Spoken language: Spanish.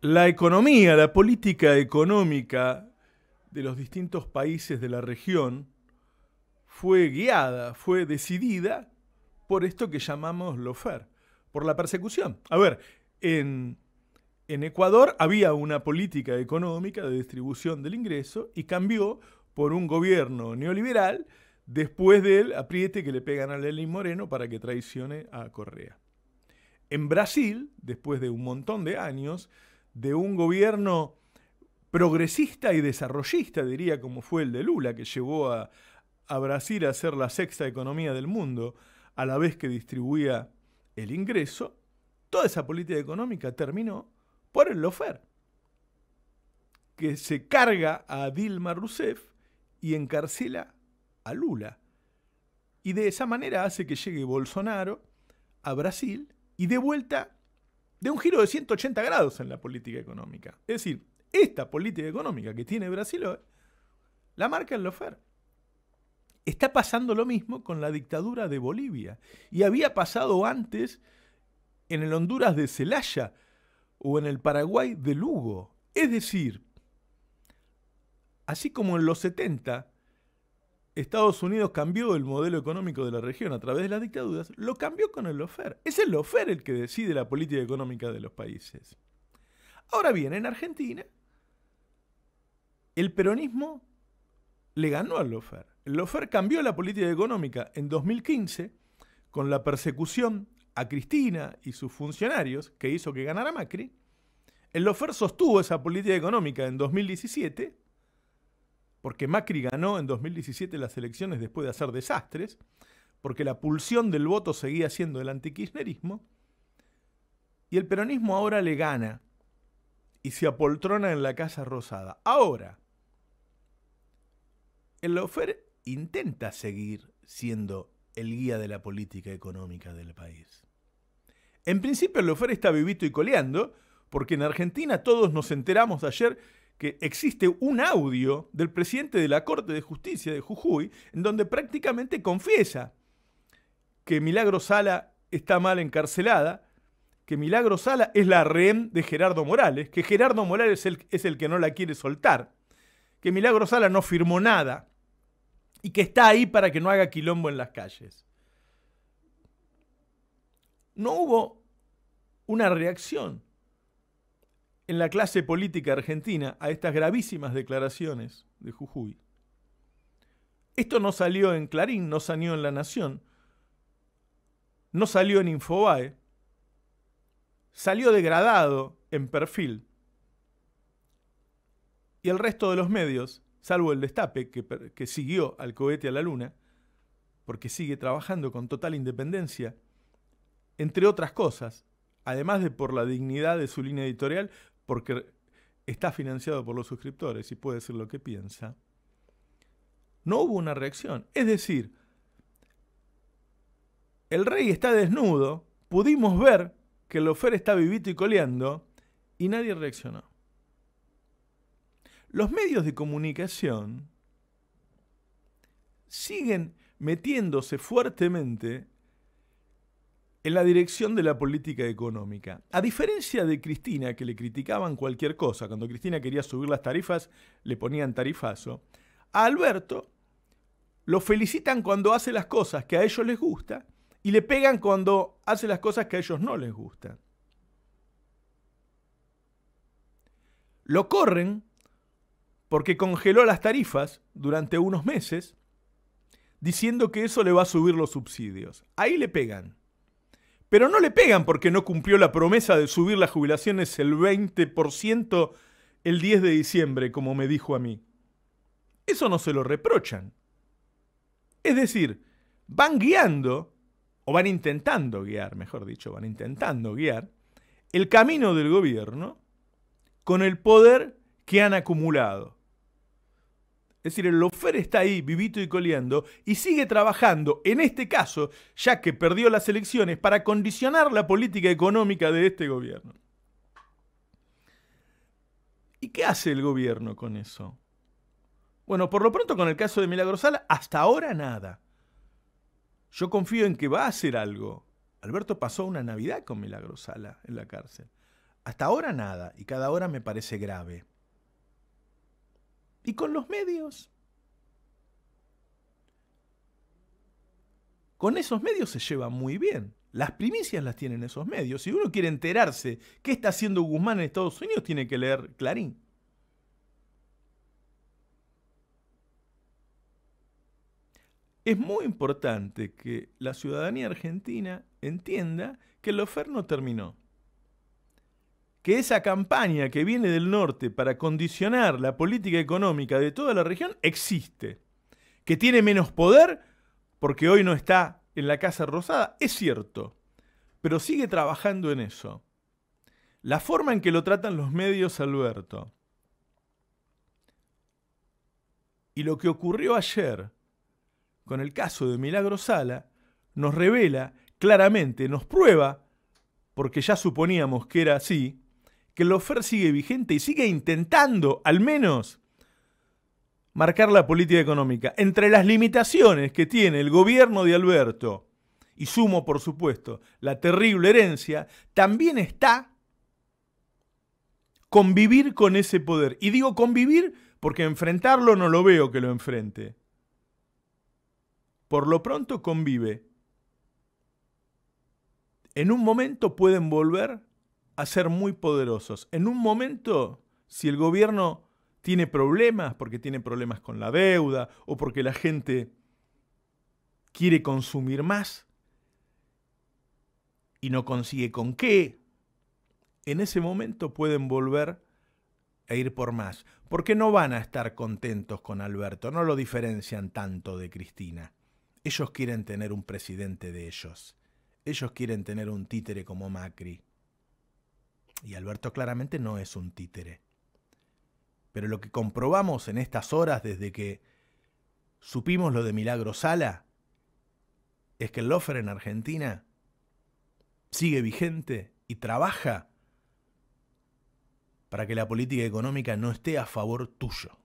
la economía, la política económica de los distintos países de la región fue guiada, fue decidida por esto que llamamos lo lofer, por la persecución. A ver, en, en Ecuador había una política económica de distribución del ingreso y cambió por un gobierno neoliberal después del apriete que le pegan a Lenín Moreno para que traicione a Correa. En Brasil, después de un montón de años de un gobierno progresista y desarrollista, diría, como fue el de Lula, que llevó a, Brasil a ser la sexta economía del mundo, a la vez que distribuía el ingreso, toda esa política económica terminó por el lofer, que se carga a Dilma Rousseff y encarcela a Lula. Y de esa manera hace que llegue Bolsonaro a Brasil y de vuelta de un giro de 180 grados en la política económica. Es decir, esta política económica que tiene Brasil hoy, la marca el Lofer. Está pasando lo mismo con la dictadura de Bolivia. Y había pasado antes en el Honduras de Celaya o en el Paraguay de Lugo. Es decir, así como en los 70 Estados Unidos cambió el modelo económico de la región a través de las dictaduras, lo cambió con el lofer. Es el lofer el que decide la política económica de los países. Ahora bien, en Argentina, el peronismo le ganó al lofer. El lofer cambió la política económica en 2015 con la persecución a Cristina y sus funcionarios que hizo que ganara Macri. El lofer sostuvo esa política económica en 2017 porque Macri ganó en 2017 las elecciones después de hacer desastres, porque la pulsión del voto seguía siendo el antikirchnerismo, y el peronismo ahora le gana y se apoltrona en la Casa Rosada. Ahora, el Lofer intenta seguir siendo el guía de la política económica del país. En principio, el Lofer está vivito y coleando, porque en Argentina todos nos enteramos de ayer que existe un audio del presidente de la Corte de Justicia de Jujuy en donde prácticamente confiesa que Milagro Sala está mal encarcelada, que Milagro Sala es la rehén de Gerardo Morales, que Gerardo Morales es el, que no la quiere soltar, que Milagro Sala no firmó nada y que está ahí para que no haga quilombo en las calles. No hubo una reacción en la clase política argentina a estas gravísimas declaraciones de Jujuy. Esto no salió en Clarín, no salió en La Nación, no salió en Infobae, salió degradado en perfil. Y el resto de los medios, salvo el destape que, que siguió al cohete a la luna, porque sigue trabajando con total independencia, entre otras cosas, además de por la dignidad de su línea editorial, porque está financiado por los suscriptores y puede ser lo que piensa, no hubo una reacción. Es decir, el rey está desnudo, pudimos ver que el ofer está vivito y coleando y nadie reaccionó. Los medios de comunicación siguen metiéndose fuertemente en la dirección de la política económica. A diferencia de Cristina, que le criticaban cualquier cosa, cuando Cristina quería subir las tarifas, le ponían tarifazo, a Alberto lo felicitan cuando hace las cosas que a ellos les gusta y le pegan cuando hace las cosas que a ellos no les gustan. Lo corren porque congeló las tarifas durante unos meses, diciendo que eso le va a subir los subsidios. Ahí le pegan pero no le pegan porque no cumplió la promesa de subir las jubilaciones el 20% el 10 de diciembre, como me dijo a mí. Eso no se lo reprochan. Es decir, van guiando, o van intentando guiar, mejor dicho, van intentando guiar el camino del gobierno con el poder que han acumulado. Es decir, el lofer está ahí, vivito y coleando, y sigue trabajando, en este caso, ya que perdió las elecciones, para condicionar la política económica de este gobierno. ¿Y qué hace el gobierno con eso? Bueno, por lo pronto con el caso de Milagrosala, hasta ahora nada. Yo confío en que va a hacer algo. Alberto pasó una Navidad con Milagrosala en la cárcel. Hasta ahora nada, y cada hora me parece grave y con los medios. Con esos medios se lleva muy bien. Las primicias las tienen esos medios. Si uno quiere enterarse qué está haciendo Guzmán en Estados Unidos, tiene que leer Clarín. Es muy importante que la ciudadanía argentina entienda que el ofer no terminó que esa campaña que viene del norte para condicionar la política económica de toda la región existe. Que tiene menos poder porque hoy no está en la Casa Rosada, es cierto, pero sigue trabajando en eso. La forma en que lo tratan los medios, Alberto, y lo que ocurrió ayer con el caso de Milagro Sala, nos revela claramente, nos prueba, porque ya suponíamos que era así, que el Lofer sigue vigente y sigue intentando, al menos, marcar la política económica. Entre las limitaciones que tiene el gobierno de Alberto, y sumo, por supuesto, la terrible herencia, también está convivir con ese poder. Y digo convivir porque enfrentarlo no lo veo que lo enfrente. Por lo pronto convive. En un momento pueden volver a ser muy poderosos. En un momento, si el gobierno tiene problemas, porque tiene problemas con la deuda o porque la gente quiere consumir más y no consigue con qué, en ese momento pueden volver a ir por más. Porque no van a estar contentos con Alberto, no lo diferencian tanto de Cristina. Ellos quieren tener un presidente de ellos. Ellos quieren tener un títere como Macri. Y Alberto claramente no es un títere. Pero lo que comprobamos en estas horas desde que supimos lo de Milagro Sala es que el lofer en Argentina sigue vigente y trabaja para que la política económica no esté a favor tuyo.